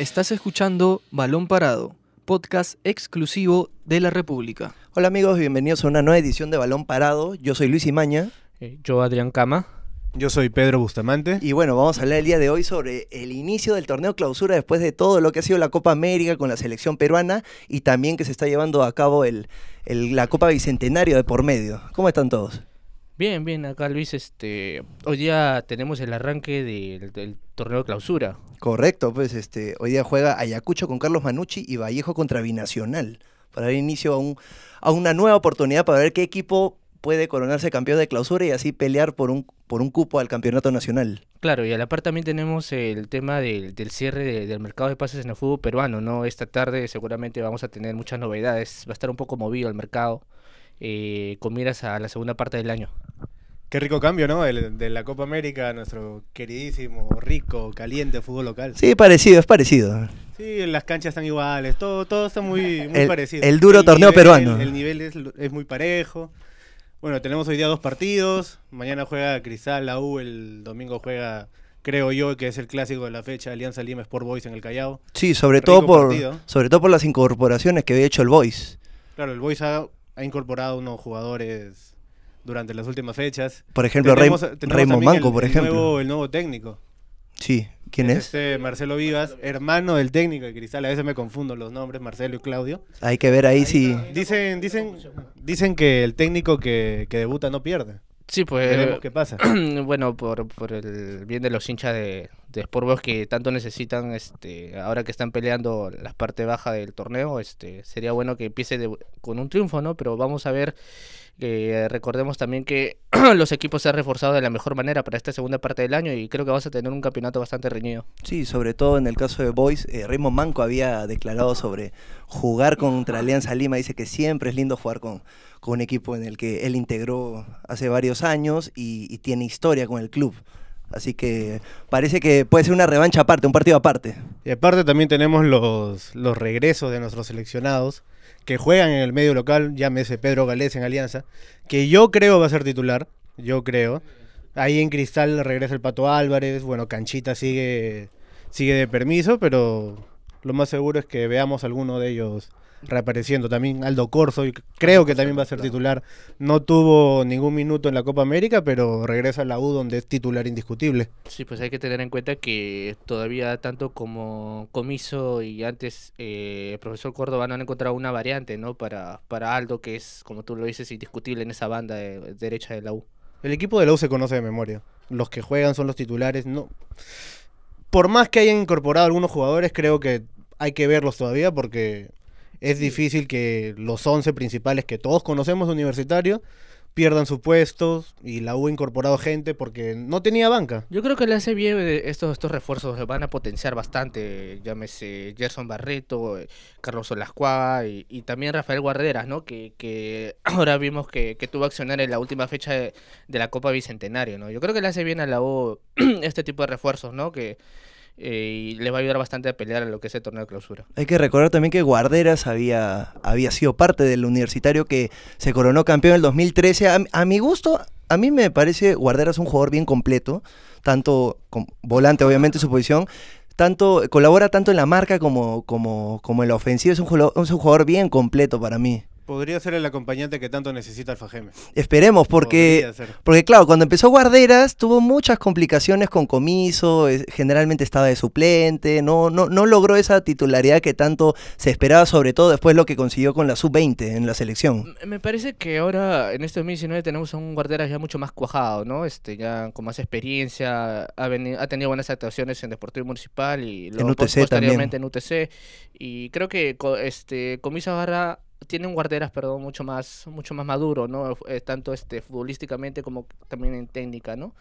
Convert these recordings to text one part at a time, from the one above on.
Estás escuchando Balón Parado, podcast exclusivo de la República. Hola amigos, bienvenidos a una nueva edición de Balón Parado. Yo soy Luis Imaña. Eh, yo Adrián Cama. Yo soy Pedro Bustamante. Y bueno, vamos a hablar el día de hoy sobre el inicio del torneo clausura después de todo lo que ha sido la Copa América con la selección peruana y también que se está llevando a cabo la Copa Bicentenario de por medio. ¿Cómo están todos? Bien, bien, acá Luis, este, hoy día tenemos el arranque del, torneo de clausura. Correcto, pues este, hoy día juega Ayacucho con Carlos Manucci y Vallejo contra Binacional para dar inicio a, un, a una nueva oportunidad para ver qué equipo puede coronarse campeón de clausura y así pelear por un, por un cupo al campeonato nacional. Claro, y a la par también tenemos el tema del, cierre del mercado de pases en el fútbol peruano, ¿no? Esta tarde seguramente vamos a tener muchas novedades, va a estar un poco movido el mercado eh, con miras a la segunda parte del año. Qué rico cambio, ¿no? de la Copa América nuestro queridísimo, rico, caliente fútbol local. Sí, parecido, es parecido. Sí, las canchas están iguales, todo, todo está muy, parecido. El duro torneo peruano. El, nivel es, muy parejo. Bueno, tenemos hoy día dos partidos. Mañana juega Cristal, la U, el domingo juega, creo yo, que es el clásico de la fecha, Alianza Lima Sport Boys en el Callao. Sí, sobre, todo por, sobre todo por las incorporaciones que había hecho el Boys. Claro, el Boys ha ha incorporado unos jugadores durante las últimas fechas. Por ejemplo, tenemos, Manco, por ejemplo. Nuevo, el nuevo técnico. Sí, ¿quién es? Este Marcelo Vivas, hermano del técnico de Cristal. A veces me confundo los nombres, Marcelo y Claudio. Hay que ver ahí, si... Dicen, dicen, dicen que el técnico que, debuta no pierde. Sí, pues... Veremos qué pasa. bueno, por el bien de los hinchas de, de que tanto necesitan este ahora que están peleando la parte baja del torneo este sería bueno que empiece con un triunfo no pero vamos a ver eh, recordemos también que los equipos se han reforzado de la mejor manera para esta segunda parte del año y creo que vas a tener un campeonato bastante reñido. Sí, sobre todo en el caso de Boys, eh, Raymond Manco había declarado sobre jugar contra Alianza Lima, dice que siempre es lindo jugar con, con un equipo en el que él integró hace varios años y tiene historia con el club. Así que parece que puede ser una revancha aparte, un partido aparte. Y aparte también tenemos los, los regresos de nuestros seleccionados que juegan en el medio local, llámese Pedro Galés en Alianza, que yo creo va a ser titular, yo creo. Ahí en Cristal regresa el Pato Álvarez, bueno, Canchita sigue, sigue de permiso, pero lo más seguro es que veamos alguno de ellos reapareciendo. También Aldo Corso, y creo que también va a ser titular. No tuvo ningún minuto en la Copa América, pero regresa a la U donde es titular indiscutible. Sí, pues hay que tener en cuenta que todavía tanto como Comiso y antes el eh, profesor Córdoba no han encontrado una variante ¿no? para, para Aldo, que es, como tú lo dices, indiscutible en esa banda derecha de la U. El equipo de la U se conoce de memoria. Los que juegan son los titulares. No. Por más que hayan incorporado algunos jugadores, creo que hay que verlos todavía porque es difícil que los 11 principales que todos conocemos universitarios pierdan sus puestos y la U ha incorporado gente porque no tenía banca. Yo creo que le hace bien estos, estos refuerzos, van a potenciar bastante, llámese Gerson Barreto, eh, Carlos Olascuaga y, también Rafael Guarderas, ¿no? Que, que ahora vimos que, que, tuvo accionar en la última fecha de, la Copa Bicentenario, ¿no? Yo creo que le hace bien a la U este tipo de refuerzos, ¿no? Que, eh, y le va a ayudar bastante a pelear en lo que es el torneo de clausura. Hay que recordar también que Guarderas había, había sido parte del universitario que se coronó campeón en el 2013. A, mi gusto, a mí me parece Guarderas un jugador bien completo, tanto con, volante obviamente su posición, tanto colabora tanto en la marca como, como, en la ofensiva. Es es un jugador bien completo para mí. Podría ser el acompañante que tanto necesita Alfajeme. Esperemos, porque, porque claro, cuando empezó Guarderas tuvo muchas complicaciones con Comiso, eh, generalmente estaba de suplente, no, no, no logró esa titularidad que tanto se esperaba, sobre todo después lo que consiguió con la sub-20 en la selección. Me parece que ahora, en este 2019, tenemos a un Guarderas ya mucho más cuajado, ¿no? Este, ya con más experiencia, ha, tenido buenas actuaciones en Deportivo Municipal y luego en posteriormente en UTC. Y creo que este, Comiso ahora tienen un guarderas, perdón, mucho más, mucho más maduro, ¿no? Eh, tanto este, futbolísticamente como también en técnica, ¿no?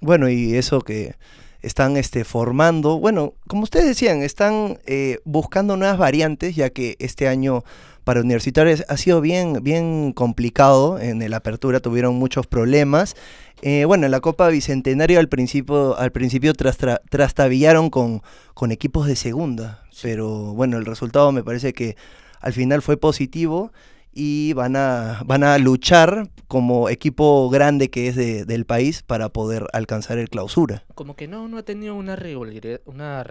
Bueno, y eso que están este, formando, bueno, como ustedes decían, están eh, buscando nuevas variantes, ya que este año para universitarios ha sido bien, bien complicado, en la apertura tuvieron muchos problemas. Eh, bueno, en la Copa Bicentenario al principio, al principio trastabillaron con, con equipos de segunda, pero bueno, el resultado me parece que al final fue positivo y van a, van a luchar como equipo grande que es del país para poder alcanzar el clausura. Como que no, no ha tenido una regularidad, una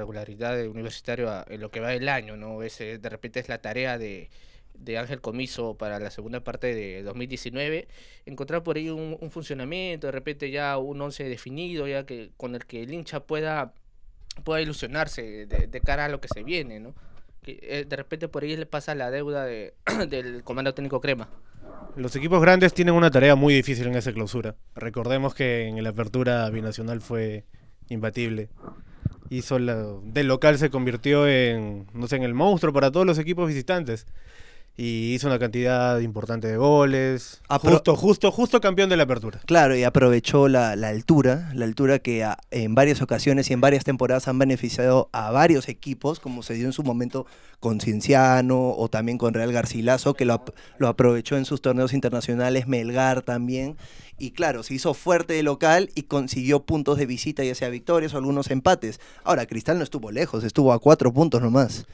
universitario en lo que va el año, ¿no? Ese, eh, de repente es la tarea de, Ángel Comiso para la segunda parte de 2019, encontrar por ahí un, funcionamiento, de repente ya un once definido, ya que con el que el hincha pueda, pueda ilusionarse de cara a lo que se viene, ¿no? Eh, de repente por ahí le pasa la deuda de, del comando técnico Crema. Los equipos grandes tienen una tarea muy difícil en esa clausura. Recordemos que en la apertura binacional fue imbatible. Hizo del local se convirtió en, no sé, en el monstruo para todos los equipos visitantes y hizo una cantidad importante de goles. Ah, justo, justo, justo campeón de la apertura. Claro, y aprovechó la, la altura, la altura que en varias ocasiones y en varias temporadas han beneficiado a varios equipos, como se dio en su momento con Cienciano o también con Real Garcilaso, que lo, lo aprovechó en sus torneos internacionales, Melgar también. Y claro, se hizo fuerte de local y consiguió puntos de visita, ya sea victorias o algunos empates. Ahora, Cristal no estuvo lejos, estuvo a cuatro puntos nomás.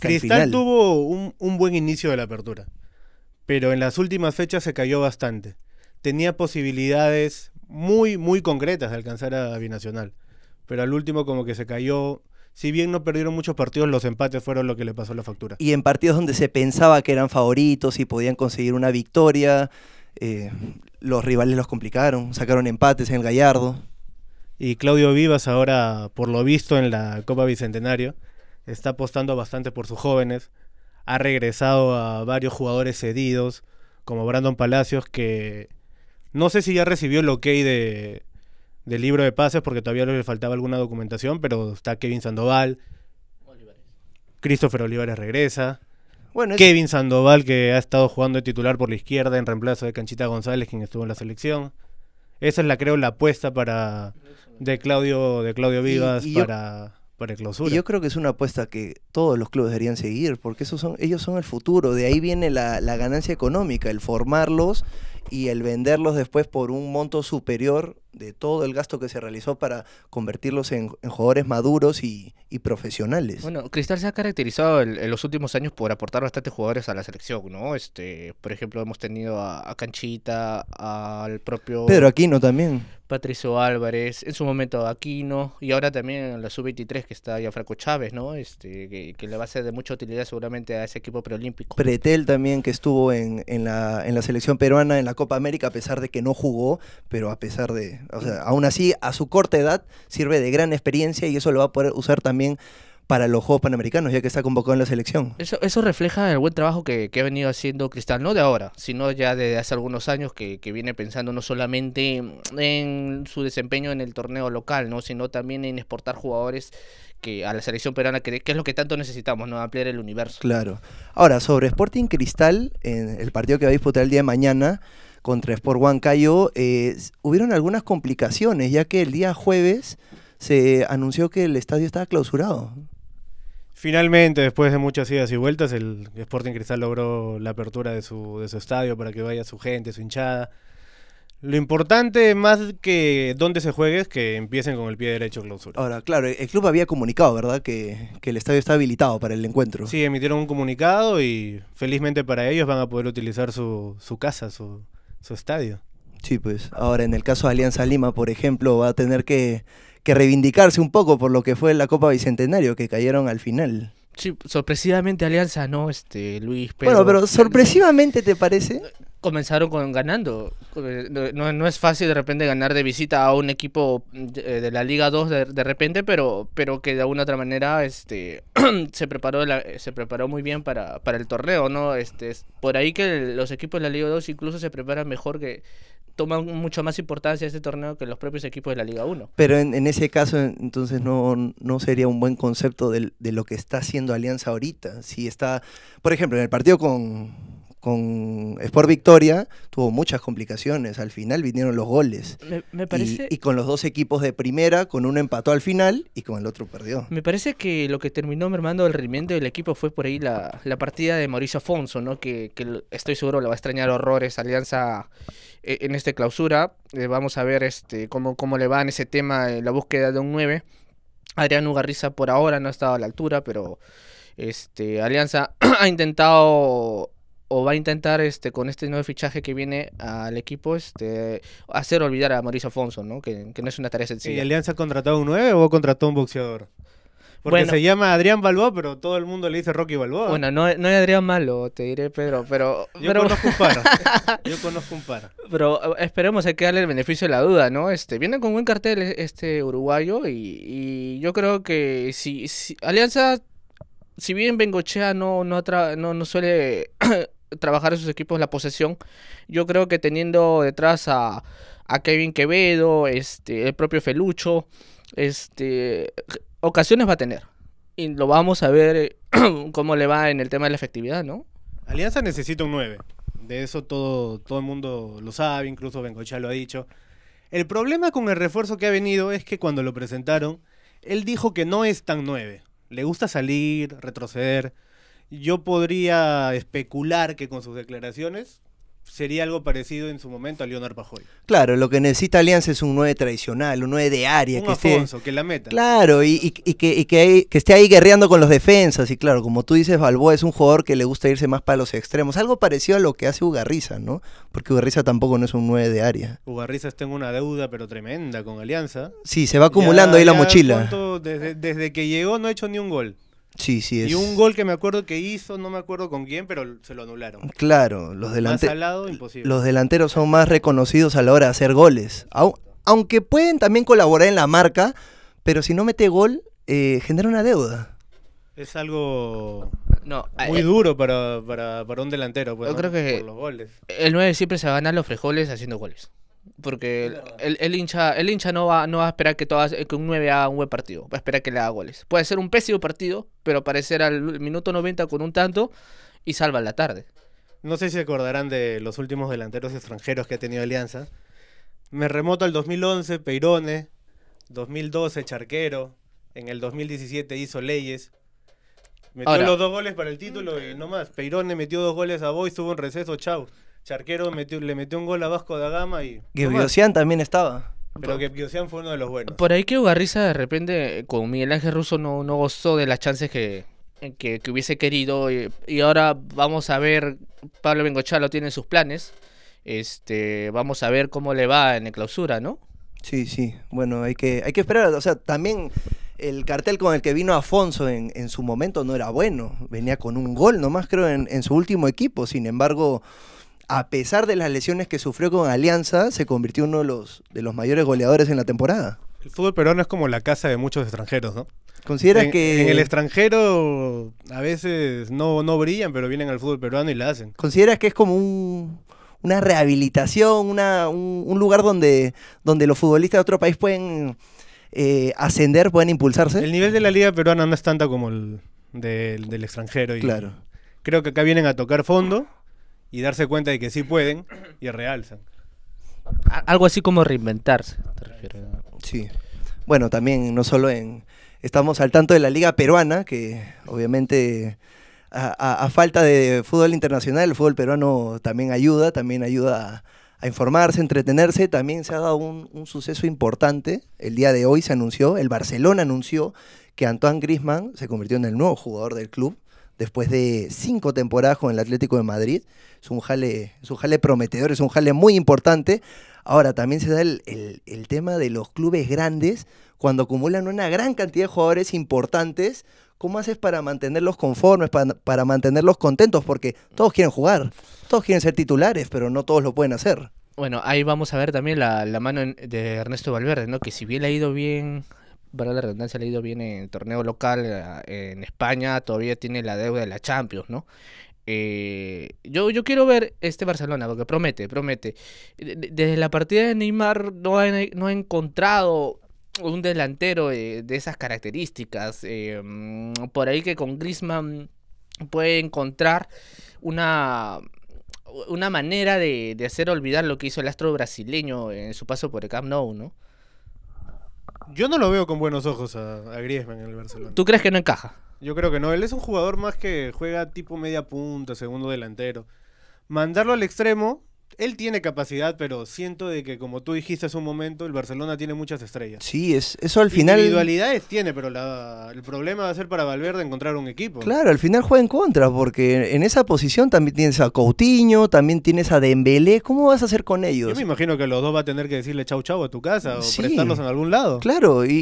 Cristal tuvo un, buen inicio de la apertura, pero en las últimas fechas se cayó bastante. Tenía posibilidades muy, muy concretas de alcanzar a Binacional, pero al último como que se cayó, si bien no perdieron muchos partidos, los empates fueron lo que le pasó a la factura. Y en partidos donde se pensaba que eran favoritos y podían conseguir una victoria, eh, los rivales los complicaron, sacaron empates en Gallardo. Y Claudio Vivas ahora, por lo visto en la Copa Bicentenario, está apostando bastante por sus jóvenes. Ha regresado a varios jugadores cedidos, como Brandon Palacios, que no sé si ya recibió el ok de, del libro de pases, porque todavía le faltaba alguna documentación, pero está Kevin Sandoval. Christopher Olivares regresa. Bueno, Kevin Sandoval, que ha estado jugando de titular por la izquierda en reemplazo de Canchita González, quien estuvo en la selección. Esa es la, creo, la apuesta para de Claudio, de Claudio Vivas para el Y yo creo que es una apuesta que todos los clubes deberían seguir, porque esos son, ellos son el futuro, de ahí viene la, ganancia económica, el formarlos y el venderlos después por un monto superior de todo el gasto que se realizó para convertirlos en, jugadores maduros y, profesionales. Bueno, Cristal se ha caracterizado en, los últimos años por aportar bastantes jugadores a la selección, ¿no? Este, por ejemplo, hemos tenido a Canchita, al propio... Pedro Aquino también. Patricio Álvarez, en su momento Aquino, y ahora también en la sub-23 que está ya Franco Chávez, ¿no? Este, que, le va a ser de mucha utilidad seguramente a ese equipo preolímpico. Pretel también, que estuvo en, la, en la selección peruana en la Copa América, a pesar de que no jugó, pero a pesar de, o sea, aún así, a su corta edad, sirve de gran experiencia y eso lo va a poder usar también para los Juegos Panamericanos, ya que está convocado en la selección. Eso, eso refleja el buen trabajo que, ha venido haciendo Cristal, no de ahora, sino ya desde hace algunos años que, viene pensando no solamente en su desempeño en el torneo local, ¿no? sino también en exportar jugadores que, a la selección peruana, que, es lo que tanto necesitamos, ¿no? ampliar el universo. Claro. Ahora, sobre Sporting Cristal, en el partido que va a disputar el día de mañana contra Sport Huancayo, eh, hubieron algunas complicaciones, ya que el día jueves se anunció que el estadio estaba clausurado. Finalmente, después de muchas idas y vueltas, el Sporting Cristal logró la apertura de su, de su estadio para que vaya su gente, su hinchada. Lo importante más que dónde se juegue es que empiecen con el pie derecho clausura. Ahora, claro, el club había comunicado, ¿verdad? Que, el estadio está habilitado para el encuentro. Sí, emitieron un comunicado y felizmente para ellos van a poder utilizar su, su casa, su, su estadio. Sí, pues ahora en el caso de Alianza Lima, por ejemplo, va a tener que, que reivindicarse un poco por lo que fue la Copa Bicentenario, que cayeron al final. Sí, sorpresivamente Alianza, ¿no? Este, Luis, Bueno, pero sorpresivamente, ¿te parece? Comenzaron con, ganando. Eh, no, es fácil de repente ganar de visita a un equipo de, eh, la Liga 2 de, repente, pero, pero que de alguna otra manera este, se, preparó se preparó muy bien para, para el torneo, ¿no? Este, por ahí que los equipos de la Liga 2 incluso se preparan mejor que, toman mucho más importancia ese torneo que los propios equipos de la Liga 1. Pero en, ese caso, entonces no, no sería un buen concepto de, lo que está haciendo Alianza ahorita. Si está, por ejemplo, en el partido con, con Sport Victoria, tuvo muchas complicaciones. Al final vinieron los goles. y, con los dos equipos de primera, con uno empató al final y con el otro perdió. Me parece que lo que terminó mermando el rendimiento del equipo fue por ahí la, la partida de Mauricio Afonso, ¿no? Que, que estoy seguro le va a extrañar horrores Alianza eh, en esta clausura. Eh, vamos a ver este, cómo, cómo le va en ese tema, eh, la búsqueda de un 9. Adrián Ugarriza por ahora no ha estado a la altura, pero este, Alianza ha intentado o va a intentar este con este nuevo fichaje que viene al equipo este hacer olvidar a Mauricio Afonso, ¿no? Que, no es una tarea sencilla. ¿Y Alianza ha contratado un 9 o contrató un boxeador? Porque se llama Adrián Balboa, pero todo el mundo le dice Rocky Balboa. Bueno, no, no Adrián Malo, te diré Pedro, pero... Yo conozco un par. yo conozco un par. Pero eh, esperemos, hay que darle el beneficio de la duda, ¿no? Este, viene con buen cartel e-, este uruguayo y, yo creo que si, Alianza, si bien Bengochea no, no, suele trabajar en sus equipos la posesión, yo creo que teniendo detrás a, a Kevin Quevedo, este, el propio Felucho, este ocasiones va a tener. Y lo vamos a ver eh, cómo le va en el tema de la efectividad, ¿no? Alianza necesita un 9. De eso todo, todo el mundo lo sabe, incluso ya lo ha dicho. El problema con el refuerzo que ha venido es que cuando lo presentaron, él dijo que no es tan 9. Le gusta salir, retroceder. Yo podría especular que con sus declaraciones sería algo parecido en su momento a Leonardo Pajoy. Claro, lo que necesita Alianza es un 9 tradicional, un 9 de área. que esté, que la meta. Claro, y, que, esté ahí guerreando con los defensas. Y claro, como tú dices, Balboa es un jugador que le gusta irse más para los extremos. Algo parecido a lo que hace Ugarriza, ¿no? Porque Ugarriza tampoco no es un 9 de área. Ugarriza está en una deuda, pero tremenda, con Alianza. Sí, se va acumulando ahí la mochila. desde que llegó no ha hecho ni un gol. Y un gol que me acuerdo que hizo, no me acuerdo con quién, pero se lo anularon. Claro, los, los delanteros son más reconocidos a la hora de hacer goles. Aunque pueden también colaborar en la marca, pero si no mete gol, eh, genera una deuda. Es algo eh, muy eh, duro para, un delantero. Pues, yo creo que los goles. el 9 siempre se va a ganar los frijoles haciendo goles. Porque el, hincha, el hincha no va, no va a esperar que, todas, que un 9 haga un buen partido, va a esperar que le haga goles. Puede ser un pésimo partido, pero aparecer al minuto 90 con un tanto y salva la tarde. No sé si acordarán de los últimos delanteros extranjeros que ha tenido Alianza. Me remoto al 2011, Peirone, 2012, Charquero, en el 2017 hizo Leyes. Metió los dos goles para el título mm. y no más. Peirone metió dos goles a Boy, tuvo un receso, chau. Charquero le metió un gol a Vasco da Gama y. Gebiosian también estaba. Pero que fue uno de los buenos. Por ahí que Ugarriza de repente con Miguel Ángel Russo no, no gozó de las chances que, que, hubiese querido. Y, ahora vamos a ver. Pablo Bengochalo tiene sus planes. Este, vamos a ver cómo le va en la clausura, ¿no? Sí, sí. Bueno, hay que, hay que esperar. O sea, también el cartel con el que vino Afonso en, en su momento no era bueno. Venía con un gol nomás, creo, en, en su último equipo. Sin embargo a pesar de las lesiones que sufrió con Alianza, se convirtió en uno de los, de los mayores goleadores en la temporada. El fútbol peruano es como la casa de muchos extranjeros, ¿no? ¿Consideras que.? En el extranjero a veces no, brillan, pero vienen al fútbol peruano y la hacen. ¿Consideras que es como una rehabilitación, un, lugar donde, donde los futbolistas de otro país pueden eh, ascender, pueden impulsarse? El nivel de la liga peruana no es tanto como el del, extranjero. claro. Creo que acá vienen a tocar fondo y darse cuenta de que sí pueden y realzan. Algo así como reinventarse, te Sí. Bueno, también no solo en... Estamos al tanto de la liga peruana, que obviamente a, falta de fútbol internacional, el fútbol peruano también ayuda, también ayuda a, informarse, entretenerse. También se ha dado un, un suceso importante. El día de hoy se anunció, el Barcelona anunció que Antoine Grisman se convirtió en el nuevo jugador del club después de cinco temporadas con el Atlético de Madrid. Es un jale, es jale prometedor, es un jale muy importante. Ahora, también se da el, tema de los clubes grandes, cuando acumulan una gran cantidad de jugadores importantes, ¿cómo haces para mantenerlos conformes, para, mantenerlos contentos? Porque todos quieren jugar, todos quieren ser titulares, pero no todos lo pueden hacer bueno, ahí vamos a ver también la, la mano de Ernesto Valverde, ¿no? Que si bien le ha ido bien para la redundancia, le ha ido bien en el torneo local eh, en España, todavía tiene la deuda de la Champions, ¿no? Eh, yo, yo quiero ver este Barcelona, porque promete, promete. Desde la partida de Neymar no ha, encontrado un delantero de, esas características. Eh, mm, por ahí que con Grisman puede encontrar una una manera de, de, hacer olvidar lo que hizo el astro brasileño en su paso por el Camp Nou, ¿no? Yo no lo veo con buenos ojos a, a Griezmann en el Barcelona. ¿Tú crees que no encaja? Yo creo que no. Él es un jugador más que juega tipo media punta, segundo delantero. Mandarlo al extremo él tiene capacidad, pero siento de que, como tú dijiste hace un momento, el Barcelona tiene muchas estrellas. Sí, es, eso al final. Individualidades tiene, pero la, el problema va a ser para Valverde encontrar un equipo. Claro, al final juega en contra, porque en esa posición también tienes a Coutinho, también tienes a Dembélé. ¿Cómo vas a hacer con ellos? Yo me imagino que los dos va a tener que decirle chau chau a tu casa o prestarlos en algún lado. Claro, y,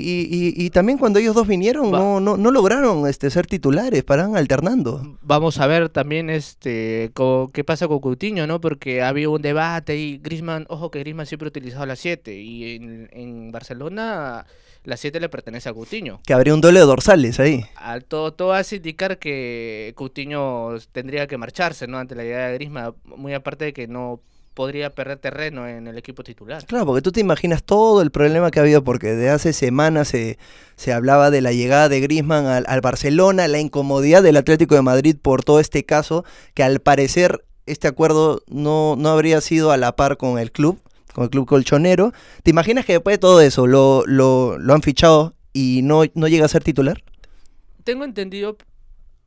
también cuando ellos dos vinieron, no, no, lograron este, ser titulares, paran alternando. Vamos a ver también este qué pasa con Coutinho, ¿no? Porque había un debate y Grisman, ojo que Grisman siempre ha utilizado la 7 y en, en, Barcelona la 7 le pertenece a cutiño Que habría un doble de dorsales ahí. Al, todo, todo hace indicar que Cutiño tendría que marcharse ¿no? ante la llegada de Grisman, muy aparte de que no podría perder terreno en el equipo titular. Claro, porque tú te imaginas todo el problema que ha habido, porque de hace semanas se, se hablaba de la llegada de Grisman al, al, Barcelona, la incomodidad del Atlético de Madrid por todo este caso, que al parecer este acuerdo no, no habría sido a la par con el club, con el club colchonero. ¿Te imaginas que después de todo eso lo, lo, lo han fichado y no, llega a ser titular? Tengo entendido,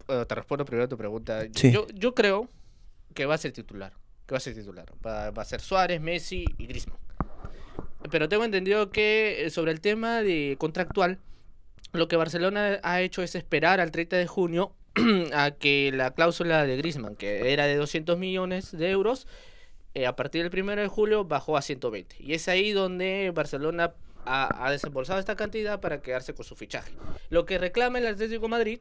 te respondo primero a tu pregunta. Yo, creo que va a ser titular, que va a ser titular. Va, va a ser Suárez, Messi y Griezmann. Pero tengo entendido que eh, sobre el tema de contractual, lo que Barcelona ha hecho es esperar al 30 de junio a que la cláusula de Griezmann, que era de 200 millones de euros, eh, a partir del 1 de julio bajó a 120. Y es ahí donde Barcelona ha, desembolsado esta cantidad para quedarse con su fichaje. Lo que reclama el Atlético de Madrid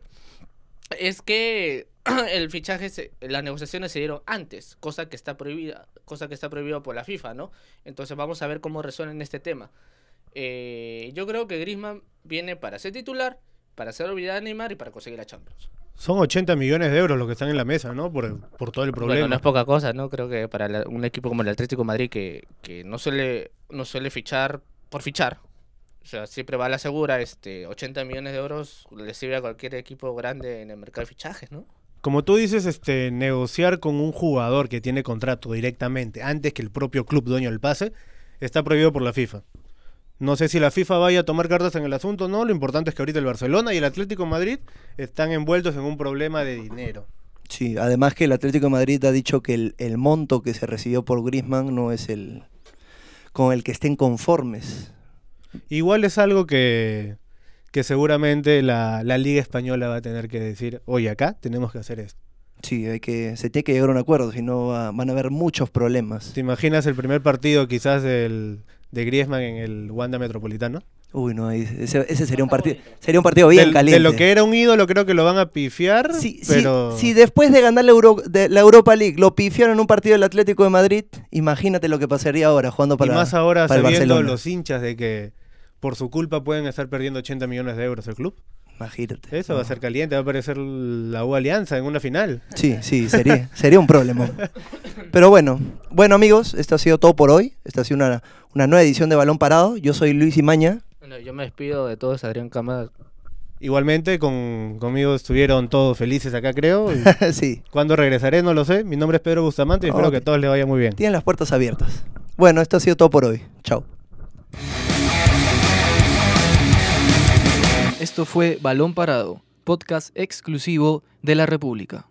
es que el fichaje, las negociaciones se dieron antes, cosa que está prohibida, cosa que está prohibida por la FIFA, ¿no? Entonces vamos a ver cómo resuelven este tema. Eh, yo creo que Griezmann viene para ser titular, para ser olvidar a Neymar y para conseguir a Champions. Son 80 millones de euros los que están en la mesa, ¿no? Por, por todo el problema. no es poca cosa, ¿no? Creo que para un equipo como el Atlético de Madrid, que, que no, suele, no suele fichar por fichar, o sea, siempre va la segura, este, 80 millones de euros le sirve a cualquier equipo grande en el mercado de fichajes, ¿no? Como tú dices, este, negociar con un jugador que tiene contrato directamente antes que el propio club dueño del pase está prohibido por la FIFA. No sé si la FIFA vaya a tomar cartas en el asunto, no. Lo importante es que ahorita el Barcelona y el Atlético Madrid están envueltos en un problema de dinero. Sí, además que el Atlético Madrid ha dicho que el, monto que se recibió por Griezmann no es el con el que estén conformes. Igual es algo que, que seguramente la, la Liga Española va a tener que decir, oye, acá tenemos que hacer esto. Sí, hay que, se tiene que llegar a un acuerdo, si no van a haber muchos problemas. ¿Te imaginas el primer partido quizás del, de Griezmann en el Wanda Metropolitano. Uy, no, ese, sería un partido sería un partido bien caliente. De lo que era un ídolo creo que lo van a pifiar, si, pero... si, después de ganar la, Europa League lo pifiaron en un partido del Atlético de Madrid, imagínate lo que pasaría ahora jugando para Y más ahora sabiendo los hinchas de que por su culpa pueden estar perdiendo 80 millones de euros el club. Imagínate. Eso va a ser caliente, va a aparecer la U Alianza en una final. Sí, sí, sería, sería un problema. Pero bueno, bueno amigos, esto ha sido todo por hoy. Esta ha sido una, una nueva edición de Balón Parado. Yo soy Luis Imaña. Bueno, yo me despido de todos, Adrián Camada Igualmente, conmigo estuvieron todos felices acá, creo. sí. Cuando regresaré, no lo sé. Mi nombre es Pedro Bustamante y espero que a todos les vaya muy bien. Tienen las puertas abiertas. Bueno, esto ha sido todo por hoy. Chao. Esto fue Balón Parado, podcast exclusivo de la República.